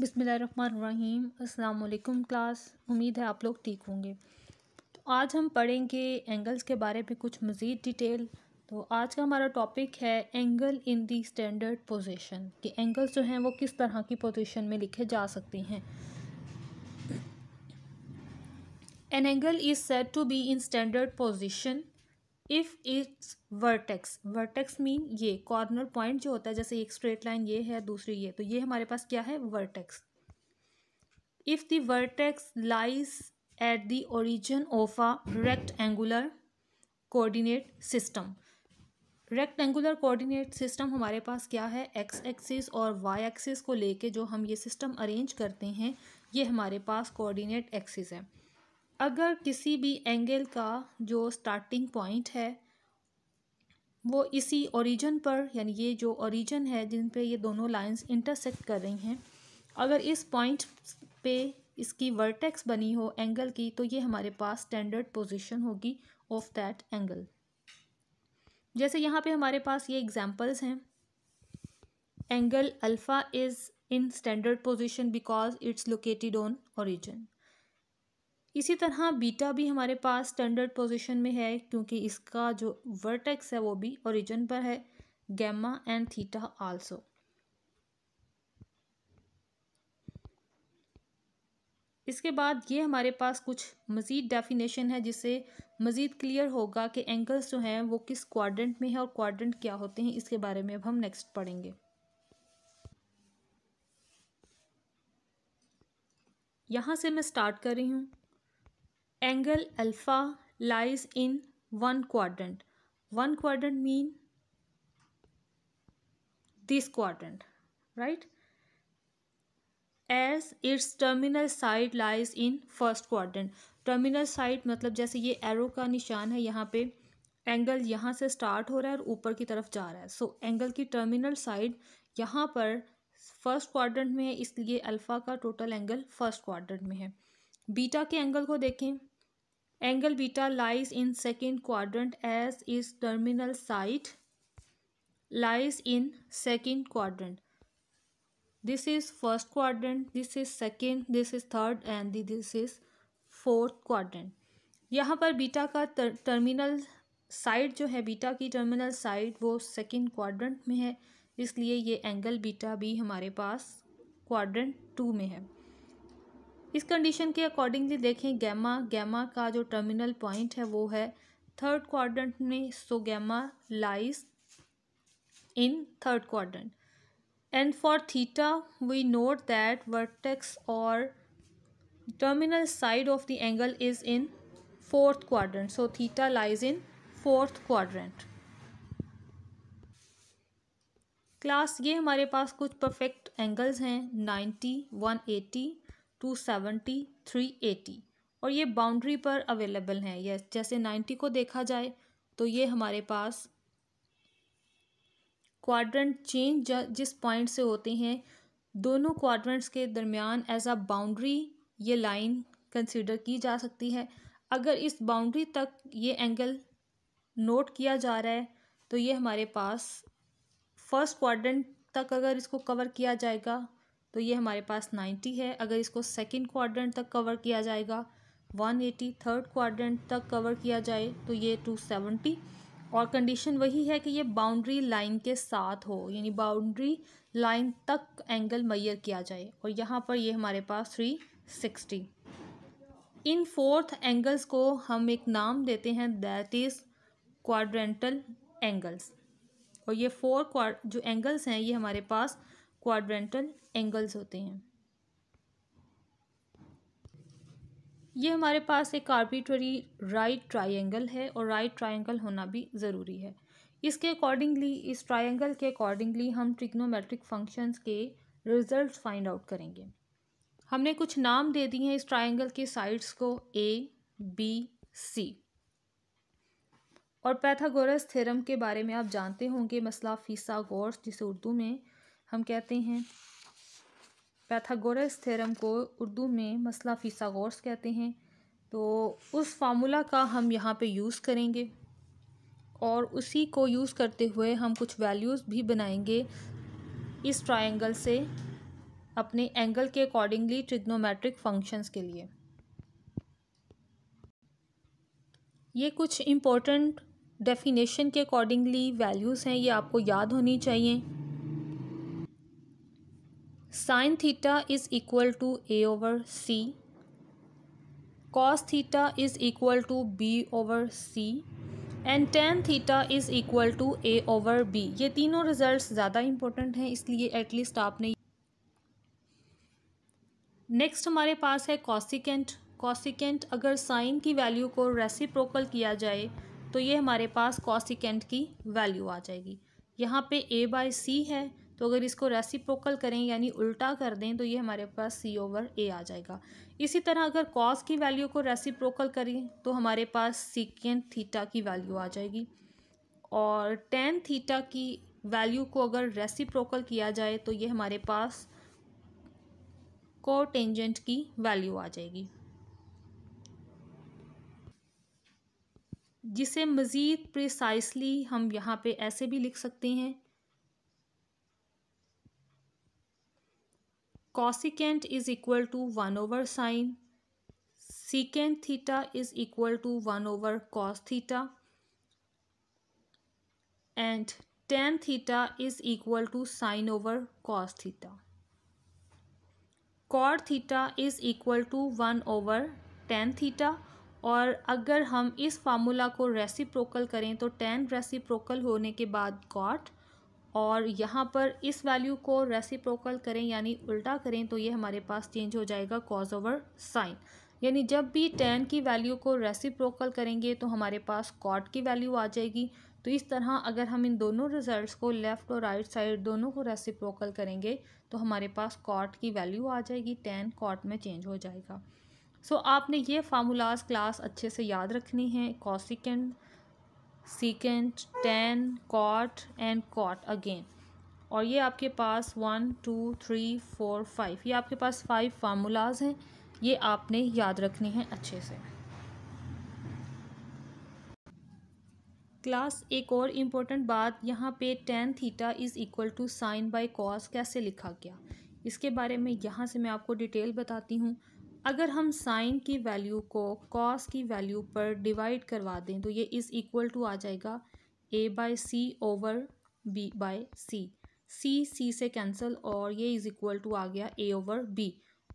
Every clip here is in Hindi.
बिसमीम अल्लाम क्लास उम्मीद है आप लोग ठीक होंगे तो आज हम पढ़ेंगे एंगल्स के बारे में कुछ मज़ीद डिटेल तो आज का हमारा टॉपिक है angle in the standard position कि एंगल्स जो हैं वो किस तरह की पोजीशन में लिखे जा सकते हैं an angle is set to be in standard position if its vertex vertex mean ये कॉर्नर पॉइंट जो होता है जैसे एक स्ट्रेट लाइन ये है दूसरी ये तो ये हमारे पास क्या है vertex if the vertex lies at the origin of a angular coordinate system rectangular coordinate system हमारे पास क्या है एक्स एक्सिस और वाई एक्सिस को लेके जो हम ये सिस्टम अरेंज करते हैं ये हमारे पास कोऑर्डिनेट एक्सिस है अगर किसी भी एंगल का जो स्टार्टिंग पॉइंट है वो इसी ओरिजन पर यानी ये जो ओरिजन है जिन पे ये दोनों लाइंस इंटरसेक्ट कर रही हैं अगर इस पॉइंट पे इसकी वर्टेक्स बनी हो एंगल की तो ये हमारे पास स्टैंडर्ड पोजीशन होगी ऑफ दैट एंगल जैसे यहाँ पे हमारे पास ये एग्जांपल्स हैं angle alpha is in standard position because it's located on origin इसी तरह बीटा भी हमारे पास स्टैंडर्ड पोजीशन में है क्योंकि इसका जो वर्टेक्स है वो भी ओरिजिन पर है गैमा एंड थीटा आल्सो इसके बाद ये हमारे पास कुछ मज़ीद डेफिनेशन है जिससे मज़ीद क्लियर होगा कि एंगल्स जो हैं वो किस क्वाड्रेंट में है और क्वाड्रेंट क्या होते हैं इसके बारे में अब हम नेक्स्ट पढ़ेंगे यहाँ से मैं स्टार्ट कर रही हूँ angle alpha lies in one quadrant one quadrant mean this quadrant right as its terminal side lies in first quadrant terminal side मतलब जैसे ये एरो का निशान है यहाँ पे एंगल यहाँ से स्टार्ट हो रहा है और ऊपर की तरफ जा रहा है सो so, एंगल की टर्मिनल साइड यहाँ पर फर्स्ट क्वाड्रेंट में है इसलिए अल्फ़ा का टोटल एंगल फर्स्ट क्वाड्रेंट में है बीटा के एंगल को देखें angle beta lies in second quadrant as is terminal side lies in second quadrant this is first quadrant this is second this is third and this is fourth quadrant यहाँ पर बीटा का टर्मिनल साइट जो है बीटा की टर्मिनल साइट वो सेकेंड क्वाड्रंट में है इसलिए ये एंगल बीटा भी हमारे पास क्वाड्रंट टू में है इस कंडीशन के अकॉर्डिंगली देखें गैमा गैमा का जो टर्मिनल पॉइंट है वो है थर्ड क्वाड्रेंट में so gamma lies in third quadrant and for theta we note that vertex और terminal side of the angle is in fourth quadrant so theta lies in fourth quadrant class ये हमारे पास कुछ परफेक्ट एंगल्स हैं ninety one eighty two seventy three eighty और ये बाउंड्री पर अवेलेबल हैं यस जैसे नाइन्टी को देखा जाए तो ये हमारे पास क्वाड्रेंट चेंज जिस पॉइंट से होते हैं दोनों क्वाड्रेंट्स के दरमियान एज अ बाउंड्री ये लाइन कंसिडर की जा सकती है अगर इस बाउंड्री तक ये एंगल नोट किया जा रहा है तो ये हमारे पास फर्स्ट क्वाड्रेंट तक अगर इसको कवर किया जाएगा तो ये हमारे पास 90 है अगर इसको सेकेंड क्वाड्रेंट तक कवर किया जाएगा 180 थर्ड क्वाड्रेंट तक कवर किया जाए तो ये 270 और कंडीशन वही है कि ये बाउंड्री लाइन के साथ हो यानी बाउंड्री लाइन तक एंगल मैयर किया जाए और यहाँ पर ये हमारे पास 360 इन फोर्थ एंगल्स को हम एक नाम देते हैं दैट इज़ क्वाड्रेंटल एंगल्स और ये फोर जो एंगल्स हैं ये हमारे पास क्वाड्रेंटल एंगल्स होते हैं ये हमारे पास एक आर्बिट्री राइट ट्राइंगल है और राइट ट्राइंगल होना भी ज़रूरी है इसके अकॉर्डिंगली इस ट्राइंगल के अकॉर्डिंगली हम ट्रिग्नोमेट्रिक फंक्शंस के रिजल्ट फाइंड आउट करेंगे हमने कुछ नाम दे दिए हैं इस ट्राइंगल के साइड्स को ए बी सी और पैथागोरस थ्योरम के बारे में आप जानते होंगे मसला फीसा गोर्स जिसे उर्दू में हम कहते हैं पैथागोरस थ्योरम को उर्दू में मसला फीसागोर्स कहते हैं तो उस फार्मूला का हम यहाँ पे यूज़ करेंगे और उसी को यूज़ करते हुए हम कुछ वैल्यूज़ भी बनाएंगे इस ट्रायंगल से अपने एंगल के अकॉर्डिंगली ट्रिग्नोमेट्रिक फंक्शंस के लिए ये कुछ इम्पोर्टेंट डेफिनेशन के अकॉर्डिंगली वैल्यूज़ हैं ये आपको याद होनी चाहिए sine theta is equal to a over c cos theta is equal to b over c and tan theta is equal to a over b ये तीनों रिजल्ट्स ज़्यादा इम्पोर्टेंट हैं इसलिए एटलीस्ट आपने नेक्स्ट हमारे पास है कॉसिकेंट कॉसिकेंट अगर साइन की वैल्यू को रेसिप्रोकल किया जाए तो ये हमारे पास कॉसिकेंट की वैल्यू आ जाएगी यहाँ पे ए बाई सी है तो अगर इसको रेसिप्रोकल करें यानी उल्टा कर दें तो ये हमारे पास सी ओवर ए आ जाएगा इसी तरह अगर कॉस की वैल्यू को रेसिप्रोकल करें तो हमारे पास सिकेंड थीटा की वैल्यू आ जाएगी और टेन थीटा की वैल्यू को अगर रेसिप्रोकल किया जाए तो ये हमारे पास कोटेंजेंट की वैल्यू आ जाएगी जिसे मज़ीद प्रिसाइसली हम यहाँ पे ऐसे भी लिख सकते हैं cosecant is equal to 1 over sine secant theta is equal to 1 over cos theta and tan theta is equal to sine over cos theta. cot theta is equal to 1 over tan theta और अगर हम इस फार्मूला को रेसिप्रोकल करें तो tan रेसिप्रोकल होने के बाद cot और यहाँ पर इस वैल्यू को रेसिप्रोकल करें यानी उल्टा करें तो ये हमारे पास चेंज हो जाएगा कॉज ओवर साइन यानी जब भी टेन की वैल्यू को रेसिप्रोकल करेंगे तो हमारे पास कॉट की वैल्यू आ जाएगी तो इस तरह अगर हम इन दोनों रिजल्ट्स को लेफ़्ट और राइट साइड दोनों को रेसिप्रोकल करेंगे तो हमारे पास कॉट की वैल्यू आ जाएगी टेन कॉट में चेंज हो जाएगा सो so, आपने ये फार्मूलाज क्लास अच्छे से याद रखनी है cosecant secant tan cot and cot again और ये आपके पास one two three four five ये आपके पास फाइव फार्मूलाज हैं ये आपने याद रखने हैं अच्छे से क्लास एक और इम्पोर्टेंट बात यहाँ पे tan theta is equal to sine by cos कैसे लिखा गया इसके बारे में यहाँ से मैं आपको डिटेल बताती हूँ अगर हम साइन की वैल्यू को कॉस की वैल्यू पर डिवाइड करवा दें तो ये इज़ इक्वल टू आ जाएगा a by c over b by c c c से कैंसिल और ये इज़ इक्वल टू आ गया ए ओवर बी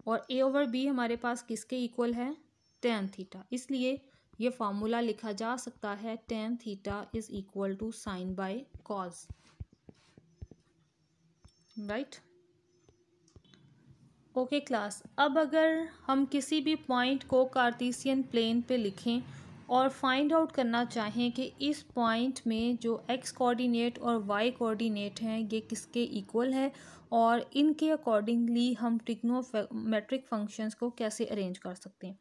और ए ओवर बी हमारे पास किसके इक्वल है टेन थीटा इसलिए ये फार्मूला लिखा जा सकता है tan theta is equal to sine by cos right okay class अब अगर हम किसी भी पॉइंट को कार्तीसियन प्लेन पे लिखें और फाइंड आउट करना चाहें कि इस पॉइंट में जो एक्स कोऑर्डिनेट और वाई कोऑर्डिनेट हैं ये किसके इक्वल है और इनके अकॉर्डिंगली हम ट्रिग्नोमेट्रिक फंक्शंस को कैसे अरेंज कर सकते हैं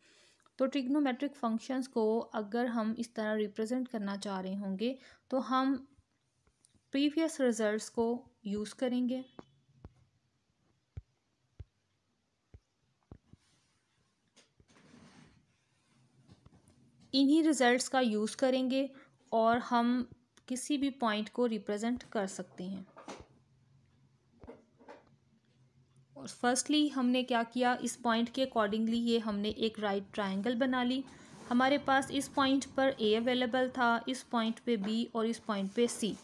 तो ट्रिग्नोमेट्रिक फंक्शंस को अगर हम इस तरह रिप्रेजेंट करना चाह रहे होंगे तो हम प्रीवियस रिजल्ट्स को यूज़ करेंगे इन्हीं रिज़ल्ट्स का यूज़ करेंगे और हम किसी भी पॉइंट को रिप्रेजेंट कर सकते हैं और फर्स्टली हमने क्या किया इस पॉइंट के अकॉर्डिंगली ये हमने एक राइट right ट्राइंगल बना ली हमारे पास इस पॉइंट पर ए अवेलेबल था इस पॉइंट पे बी और इस पॉइंट पे सी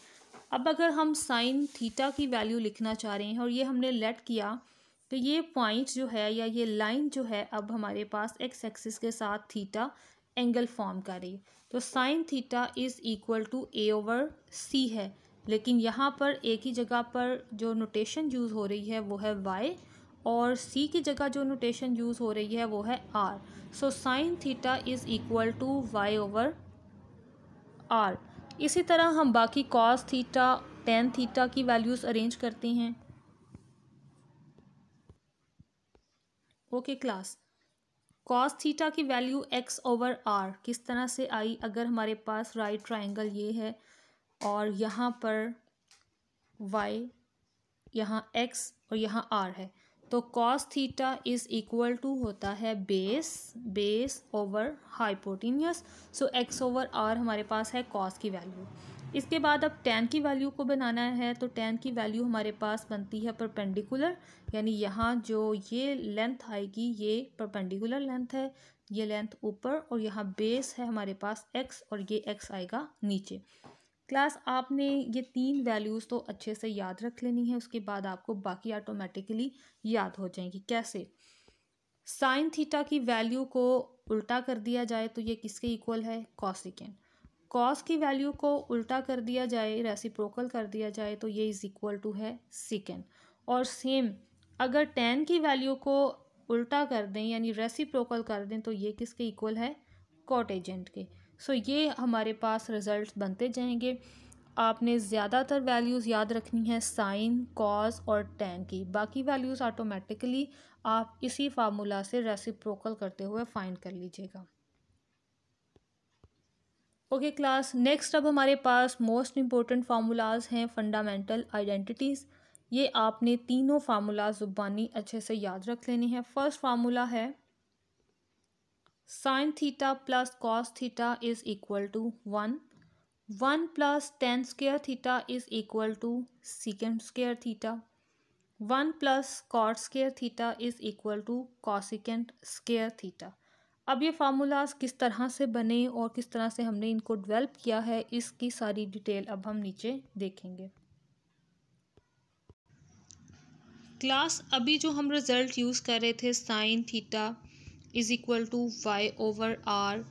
अब अगर हम साइन थीटा की वैल्यू लिखना चाह रहे हैं और ये हमने लेट किया तो ये पॉइंट जो है या ये लाइन जो है अब हमारे पास एक्स एक्सिस के साथ थीटा एंगल फॉर्म कर रही है तो sine theta is equal to a over c है लेकिन यहाँ पर एक ही जगह पर जो नोटेशन यूज़ हो रही है वो है वाई और सी की जगह जो नोटेशन यूज़ हो रही है वो है r so sine theta is equal to y over r इसी तरह हम बाकी कॉस थीटा टेन थीटा की वैल्यूज़ अरेंज करते हैं okay okay, class cos theta की वैल्यू एक्स ओवर आर किस तरह से आई अगर हमारे पास राइट ट्राइंगल ये है और यहाँ पर वाई यहाँ एक्स और यहाँ आर है तो cos theta is equal to होता है base base over hypotenuse so x over r हमारे पास है कॉस की वैल्यू इसके बाद अब टेन की वैल्यू को बनाना है तो टेन की वैल्यू हमारे पास बनती है परपेंडिकुलर यानी यहाँ जो ये लेंथ आएगी ये परपेंडिकुलर लेंथ है ये लेंथ ऊपर और यहाँ बेस है हमारे पास एक्स और ये एक्स आएगा नीचे क्लास आपने ये तीन वैल्यूज़ तो अच्छे से याद रख लेनी है उसके बाद आपको बाकी ऑटोमेटिकली याद हो जाएंगी कैसे साइन थीटा की वैल्यू को उल्टा कर दिया जाए तो ये किसके इक्वल है कॉसिकेंड कॉस की वैल्यू को उल्टा कर दिया जाए रेसिप्रोकल कर दिया जाए तो ये इज़ इक्वल टू है सिकेंड और सेम अगर टेन की वैल्यू को उल्टा कर दें यानी रेसिप्रोकल कर दें तो ये किसके इक्वल है कॉट एजेंट के सो so, ये हमारे पास रिजल्ट बनते जाएंगे आपने ज़्यादातर वैल्यूज़ याद रखनी है साइन कॉज और टेन की बाकी वैल्यूज़ ऑटोमेटिकली आप इसी फार्मूला से रेसिप्रोकल करते हुए फाइंड कर लीजिएगा ओके क्लास नेक्स्ट अब हमारे पास मोस्ट इम्पॉर्टेंट फार्मूलाज हैं फंडामेंटल आइडेंटिटीज़ ये आपने तीनों फार्मूलाज ज़ुबानी अच्छे से याद रख लेनी है फर्स्ट फार्मूला है sine theta plus cos theta is equal to one one plus tan square theta is equal to secant square theta one plus cot square theta is equal to cosecant square theta अब ये फार्मूलाज किस तरह से बने और किस तरह से हमने इनको डेवलप किया है इसकी सारी डिटेल अब हम नीचे देखेंगे क्लास अभी जो हम रिज़ल्ट यूज़ कर रहे थे sine theta is equal to y over r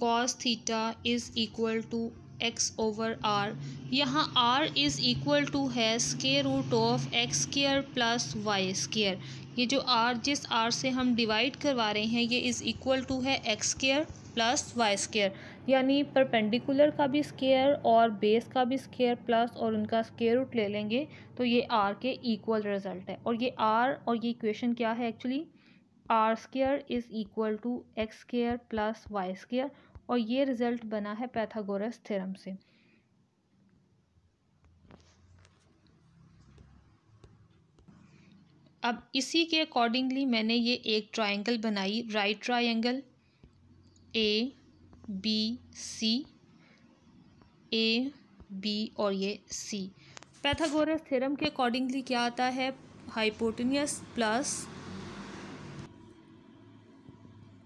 cos theta is equal to x over r यहाँ आर इज़ इक्वल टू है square root of x square plus y square ये जो आर जिस आर से हम डिवाइड करवा रहे हैं ये इज़ इक्वल टू है x square plus y square यानी परपेंडिकुलर का भी स्केयर और बेस का भी स्केयर प्लस और उनका स्केयर रूट ले लेंगे तो ये आर के इक्वल रिजल्ट है और ये आर और ये इक्वेशन क्या है actually r square is equal to x square plus y square और ये रिज़ल्ट बना है पैथागोरस थ्योरम से अब इसी के अकॉर्डिंगली मैंने ये एक ट्रायंगल बनाई right triangle A B C A B और ये सी पैथागोरस थ्योरम के अकॉर्डिंगली क्या आता है हाइपोटेनियस प्लस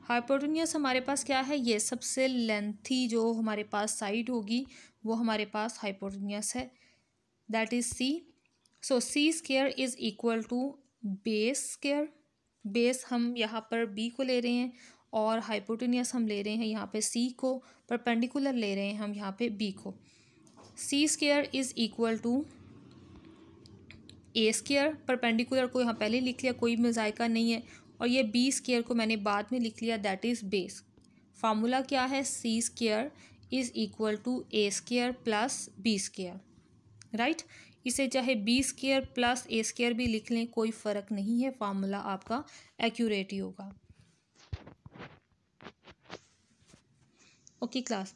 हाइपोटोनियस हमारे पास क्या है ये सबसे लेंथी जो हमारे पास साइड होगी वो हमारे पास हाइपोटोनियस है that is c so c square is equal to base square base हम यहाँ पर बी को ले रहे हैं और हाइपोटोनियस हम ले रहे हैं यहाँ पे सी को परपेंडिकुलर ले रहे हैं हम यहाँ पे बी को c square is equal to a square perpendicular को यहाँ पहले लिख लिया कोई मजायका नहीं है और ये बी स्केयर को मैंने बाद में लिख लिया दैट इज़ बेस फार्मूला क्या है c square is equal to a square plus b square right इसे चाहे b square plus a square भी लिख लें कोई फ़र्क नहीं है फार्मूला आपका एक्यूरेट ही होगा ओके क्लास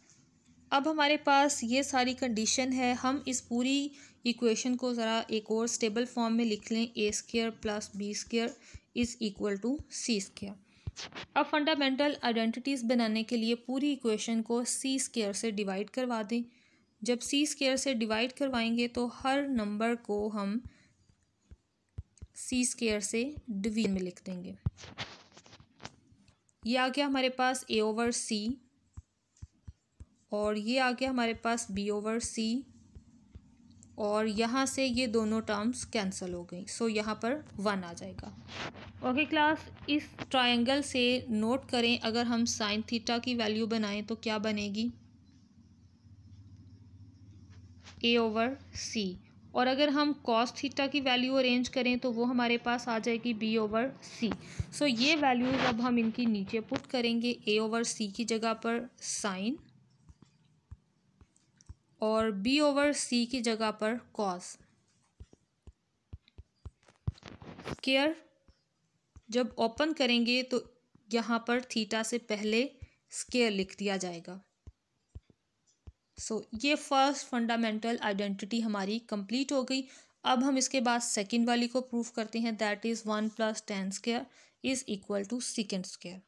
अब हमारे पास ये सारी कंडीशन है हम इस पूरी इक्वेशन को ज़रा एक और स्टेबल फॉर्म में लिख लें a square plus b square is equal to c square अब फंडामेंटल आइडेंटिटीज़ बनाने के लिए पूरी इक्वेशन को सी स्केयर से डिवाइड करवा दें जब सी स्केयर से डिवाइड करवाएंगे तो हर नंबर को हम सी स्केयर से डिवीजन में लिख देंगे ये आ गया हमारे पास ए ओवर सी और ये आ गया हमारे पास बी ओवर सी और यहाँ से ये दोनों टर्म्स कैंसिल हो गई सो so, यहाँ पर वन आ जाएगा ओके okay, क्लास इस ट्रायंगल से नोट करें अगर हम साइन थीटा की वैल्यू बनाएं तो क्या बनेगी ए ओवर सी और अगर हम कॉस थीटा की वैल्यू अरेंज करें तो वो हमारे पास आ जाएगी बी ओवर सी सो ये वैल्यूज़ अब हम इनकी नीचे पुट करेंगे ए ओवर सी की जगह पर साइन और बी ओवर सी की जगह पर कॉस स्केयर जब ओपन करेंगे तो यहाँ पर थीटा से पहले स्केयर लिख दिया जाएगा सो so, ये फर्स्ट फंडामेंटल आइडेंटिटी हमारी कंप्लीट हो गई अब हम इसके बाद सेकंड वाली को प्रूफ करते हैं that is one plus tan square is equal to secant square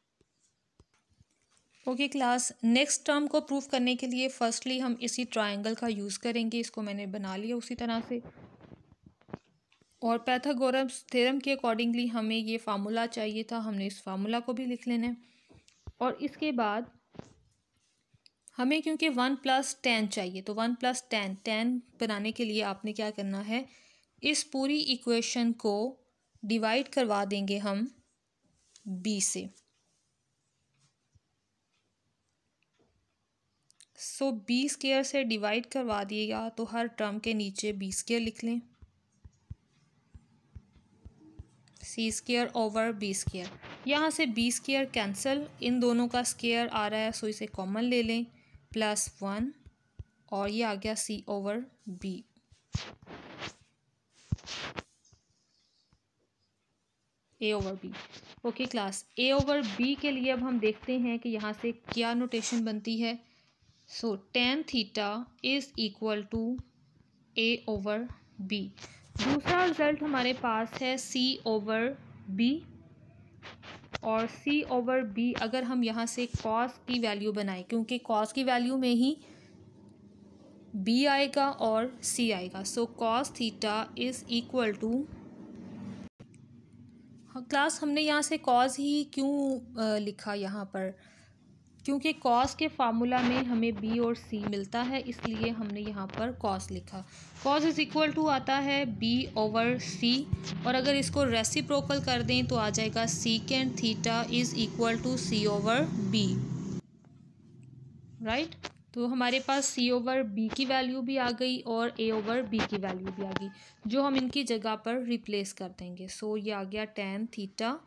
okay class next term को प्रूव करने के लिए फर्स्टली हम इसी ट्रायंगल का यूज़ करेंगे इसको मैंने बना लिया उसी तरह से और पैथागोरम थ्योरम के अकॉर्डिंगली हमें ये फार्मूला चाहिए था हमने इस फार्मूला को भी लिख लेना है और इसके बाद हमें क्योंकि वन प्लस टेन चाहिए तो वन प्लस टेन टेन बनाने के लिए आपने क्या करना है इस पूरी इक्वेशन को डिवाइड करवा देंगे हम बी से सो बी स्केयर से डिवाइड करवा दिएगा तो हर टर्म के नीचे बी स्केयर लिख लें c square over b square यहाँ से बी स्केयर कैंसिल इन दोनों का स्केयर आ रहा है सो इसे कॉमन ले लें प्लस वन और ये आ गया c over b a over b okay class a over b के लिए अब हम देखते हैं कि यहाँ से क्या नोटेशन बनती है so tan theta is equal to a over b दूसरा रिजल्ट हमारे पास है सी ओवर बी और सी ओवर बी अगर हम यहाँ से कॉस की वैल्यू बनाए क्योंकि कॉस की वैल्यू में ही बी आएगा और सी आएगा so cos theta is equal to class हमने यहाँ से कॉज ही क्यों लिखा यहाँ पर क्योंकि कॉस के फार्मूला में हमें बी और सी मिलता है इसलिए हमने यहाँ पर कॉस लिखा कॉस इज़ इक्वल टू आता है बी ओवर सी और अगर इसको रेसिप्रोकल कर दें तो आ जाएगा secant theta is equal to c over b right तो हमारे पास सी ओवर बी की वैल्यू भी आ गई और ए ओवर बी की वैल्यू भी आ गई जो हम इनकी जगह पर रिप्लेस कर देंगे सो so, ये आ गया tan theta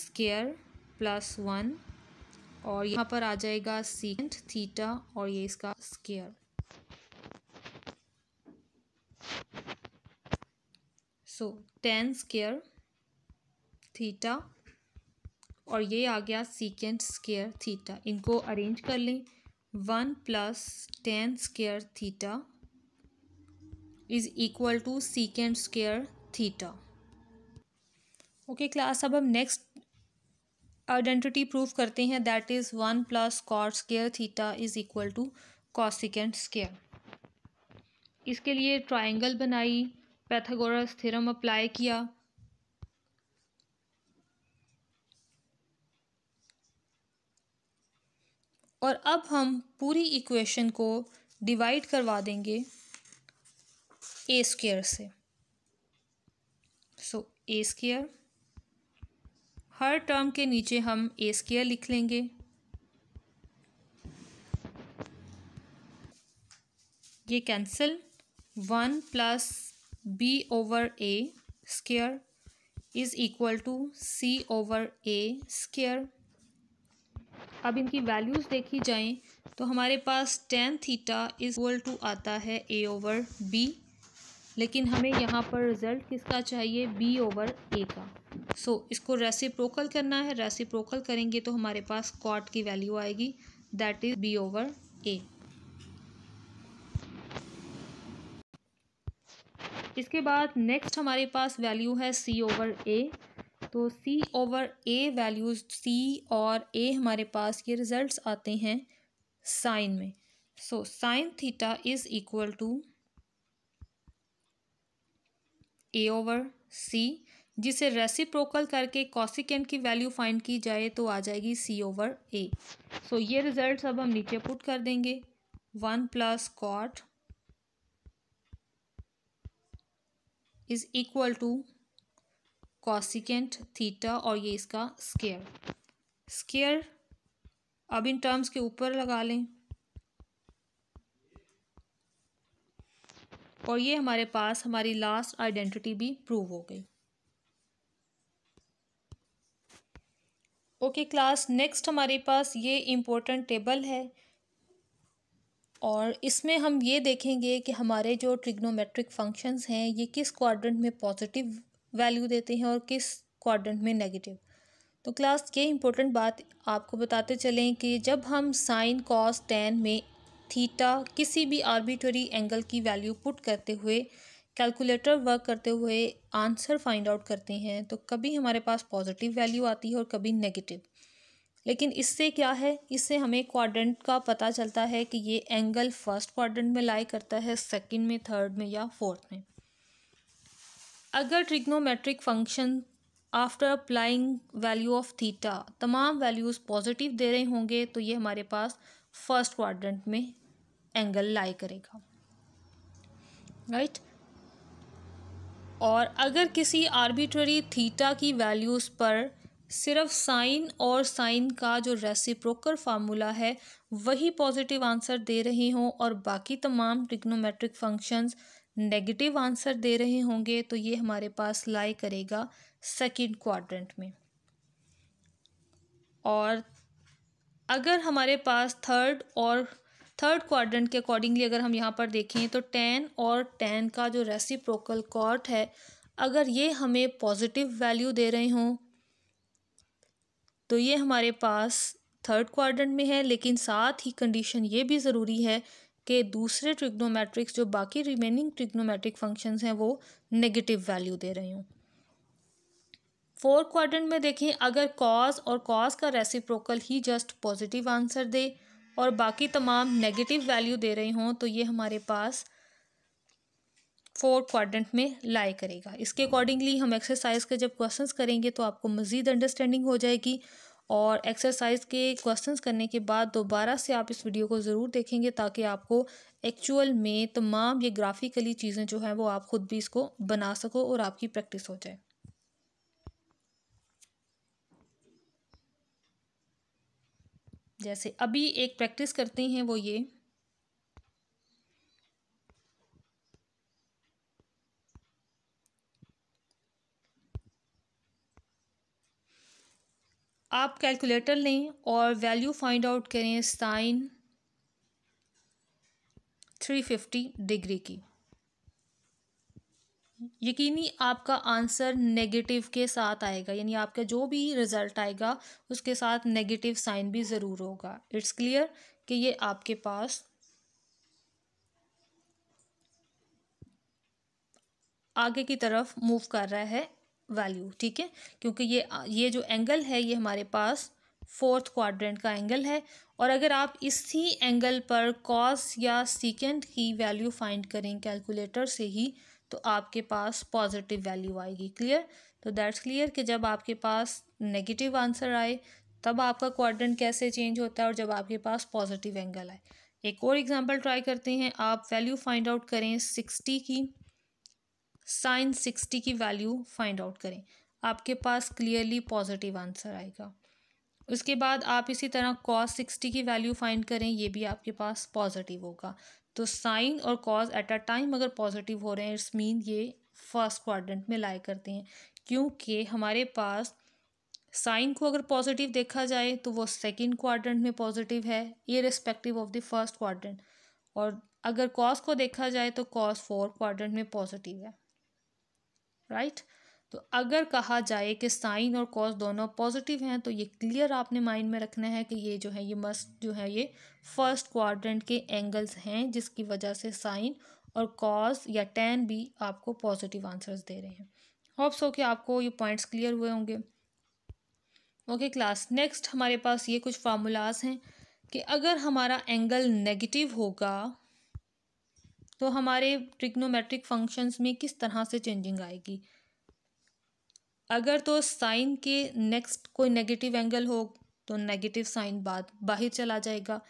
square plus one और यहाँ पर आ जाएगा सीकेंट थीटा और ये इसका square so tan square theta और ये आ गया सीकेंट स्केयर थीटा इनको अरेंज कर लें one plus tan square theta is equal to secant square theta okay class अब हम नेक्स्ट आइडेंटिटी प्रूव करते हैं that is one plus cot square theta is equal to cosecant square इसके लिए ट्राइंगल बनाई पैथागोरस थ्योरम अप्लाई किया और अब हम पूरी इक्वेशन को डिवाइड करवा देंगे ए स्केयर से सो ए स्केयर हर टर्म के नीचे हम ए स्केयर लिख लेंगे ये cancel one plus b over a square is equal to c over a square अब इनकी वैल्यूज़ देखी जाएं तो हमारे पास tan theta is equal to आता है ए ओवर बी लेकिन हमें यहाँ पर रिज़ल्ट किसका चाहिए बी ओवर ए का सो so, इसको रेसिप्रोकल करना है रेसिप्रोकल करेंगे तो हमारे पास कॉट की वैल्यू आएगी that is b over a इसके बाद नेक्स्ट हमारे पास वैल्यू है सी ओवर ए तो सी ओवर ए वैल्यूज़ सी और ए हमारे पास ये रिज़ल्ट्स आते हैं साइन में so sine theta is equal to a over c जिसे रेसिप्रोकल करके कॉसिकेंट की वैल्यू फाइंड की जाए तो आ जाएगी सी ओवर ए सो ये रिजल्ट अब हम नीचे पुट कर देंगे one plus cot is equal to cosecant theta और ये इसका स्केयर स्केयर अब इन टर्म्स के ऊपर लगा लें और ये हमारे पास हमारी लास्ट आइडेंटिटी भी प्रूव हो गई ओके क्लास नेक्स्ट हमारे पास ये इम्पोर्टेंट टेबल है और इसमें हम ये देखेंगे कि हमारे जो ट्रिग्नोमेट्रिक फंक्शंस हैं ये किस क्वाड्रेंट में पॉजिटिव वैल्यू देते हैं और किस क्वाड्रेंट में नेगेटिव तो क्लास ये इम्पोर्टेंट बात आपको बताते चलें कि जब हम साइन कॉस टेन में थीटा किसी भी आर्बिटरी एंगल की वैल्यू पुट करते हुए कैलकुलेटर वर्क करते हुए आंसर फाइंड आउट करते हैं तो कभी हमारे पास पॉजिटिव वैल्यू आती है और कभी नेगेटिव लेकिन इससे क्या है इससे हमें क्वाड्रेंट का पता चलता है कि ये एंगल फर्स्ट क्वाड्रेंट में लाई करता है सेकंड में थर्ड में या फोर्थ में अगर trigonometric function after applying value of theta तमाम वैल्यूज़ पॉजिटिव दे रहे होंगे तो ये हमारे पास फर्स्ट क्वाड्रेंट में एंगल लाई करेगा राइट और अगर किसी आर्बिट्ररी थीटा की वैल्यूज़ पर सिर्फ साइन और साइन का जो रेसिप्रोकर फार्मूला है वही पॉजिटिव आंसर दे रहे हों और बाकी तमाम ट्रिग्नोमेट्रिक फंक्शंस नेगेटिव आंसर दे रहे होंगे तो ये हमारे पास लाई करेगा सेकंड क्वाड्रेंट में और अगर हमारे पास थर्ड और थर्ड क्वाड्रेंट के अकॉर्डिंगली अगर हम यहाँ पर देखें तो टेन और टेन का जो रेसिप्रोकल कॉर्ट है अगर ये हमें पॉजिटिव वैल्यू दे रहे हों तो ये हमारे पास थर्ड क्वाड्रेंट में है लेकिन साथ ही कंडीशन ये भी ज़रूरी है कि दूसरे ट्रिग्नोमेट्रिक्स जो बाकी रिमेनिंग ट्रिग्नोमेट्रिक फंक्शंस हैं वो नेगेटिव वैल्यू दे रहे हों फोर्थ क्वाड्रेंट में देखें अगर कॉज और कॉज का रेसिप्रोकल ही जस्ट पॉजिटिव आंसर दे और बाकी तमाम नेगेटिव वैल्यू दे रहे हों तो ये हमारे पास फोर क्वाड्रेंट में लाई करेगा इसके अकॉर्डिंगली हम एक्सरसाइज के जब क्वेश्चंस करेंगे तो आपको मज़ीद अंडरस्टैंडिंग हो जाएगी और एक्सरसाइज के क्वेश्चंस करने के बाद दोबारा से आप इस वीडियो को ज़रूर देखेंगे ताकि आपको एक्चुअल में तमाम ये ग्राफिकली चीज़ें जो हैं वो आप ख़ुद भी इसको बना सको और आपकी प्रैक्टिस हो जाए जैसे अभी एक प्रैक्टिस करते हैं वो ये आप कैलकुलेटर लें और वैल्यू फाइंड आउट करें साइन थ्री फिफ्टी डिग्री की यकीनी आपका आंसर नेगेटिव के साथ आएगा यानी आपका जो भी रिज़ल्ट आएगा उसके साथ नेगेटिव साइन भी ज़रूर होगा इट्स क्लियर कि ये आपके पास आगे की तरफ मूव कर रहा है वैल्यू ठीक है क्योंकि ये ये जो एंगल है ये हमारे पास फोर्थ क्वाड्रेंट का एंगल है और अगर आप इसी एंगल पर कॉस या सीकेंड की वैल्यू फाइंड करें कैलकुलेटर से ही तो आपके पास पॉजिटिव वैल्यू आएगी क्लियर तो दैट्स क्लियर कि जब आपके पास नेगेटिव आंसर आए तब आपका क्वाड्रेंट कैसे चेंज होता है और जब आपके पास पॉजिटिव एंगल आए एक और एग्जांपल ट्राई करते हैं आप वैल्यू फाइंड आउट करें सिक्सटी की साइन सिक्सटी की वैल्यू फाइंड आउट करें आपके पास क्लियरली पॉजिटिव आंसर आएगा उसके बाद आप इसी तरह कॉस सिक्सटी की वैल्यू फाइंड करें ये भी आपके पास पॉजिटिव होगा तो साइन और कॉज एट अ टाइम अगर पॉजिटिव हो रहे हैं इट्स मीन ये फर्स्ट क्वाड्रेंट में लाए करते हैं क्योंकि हमारे पास साइन को अगर पॉजिटिव देखा जाए तो वो सेकंड क्वाड्रेंट में पॉजिटिव है ये respective of the first quadrant और अगर कॉज को देखा जाए तो कॉज फोर क्वाड्रेंट में पॉजिटिव है राइट right? तो अगर कहा जाए कि साइन और कॉस दोनों पॉजिटिव हैं तो ये क्लियर आपने माइंड में रखना है कि ये जो है ये मस्ट जो है ये फर्स्ट क्वाड्रेंट के एंगल्स हैं जिसकी वजह से साइन और कॉस या टेन भी आपको पॉजिटिव आंसर्स दे रहे हैं होप्स हो कि आपको ये पॉइंट्स क्लियर हुए होंगे ओके क्लास नेक्स्ट हमारे पास ये कुछ फार्मूलाज हैं कि अगर हमारा एंगल नेगेटिव होगा तो हमारे ट्रिग्नोमेट्रिक फंक्शंस में किस तरह से चेंजिंग आएगी अगर तो साइन के नेक्स्ट कोई नेगेटिव एंगल हो तो नेगेटिव साइन बाद बाहर चला जाएगा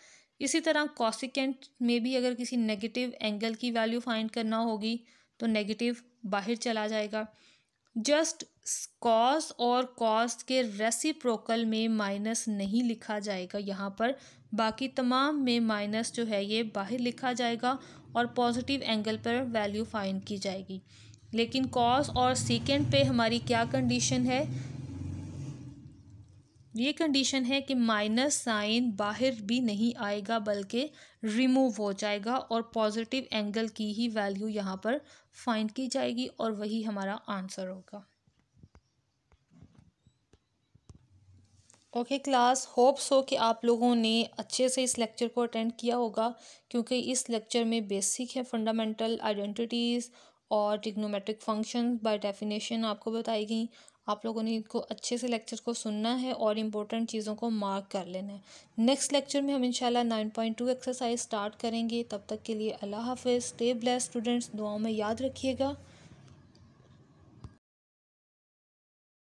इसी तरह कॉसिकेंट में भी अगर किसी नेगेटिव एंगल की वैल्यू फाइंड करना होगी तो नेगेटिव बाहर चला जाएगा जस्ट कॉस और कॉस के रेसिप्रोकल में माइनस नहीं लिखा जाएगा यहाँ पर बाकी तमाम में माइनस जो है ये बाहर लिखा जाएगा और पॉजिटिव एंगल पर वैल्यू फाइंड की जाएगी लेकिन कॉस और सीकेंड पे हमारी क्या कंडीशन है ये कंडीशन है कि माइनस साइन बाहर भी नहीं आएगा बल्कि रिमूव हो जाएगा और पॉजिटिव एंगल की ही वैल्यू यहाँ पर फाइंड की जाएगी और वही हमारा आंसर होगा ओके क्लास होप्स हो कि आप लोगों ने अच्छे से इस लेक्चर को अटेंड किया होगा क्योंकि इस लेक्चर में बेसिक है फंडामेंटल आइडेंटिटीज़ और टिग्नोमेट्रिक फंक्शन बाय डेफिनेशन आपको बताई गई आप लोगों ने इनको अच्छे से लेक्चर को सुनना है और इम्पोर्टेंट चीज़ों को मार्क कर लेना है नेक्स्ट लेक्चर में हम इंशाल्लाह nine point two exercise start करेंगे तब तक के लिए अल्लाह हाफिज़ स्टे ब्लेस स्टूडेंट्स दुआओं में याद रखिएगा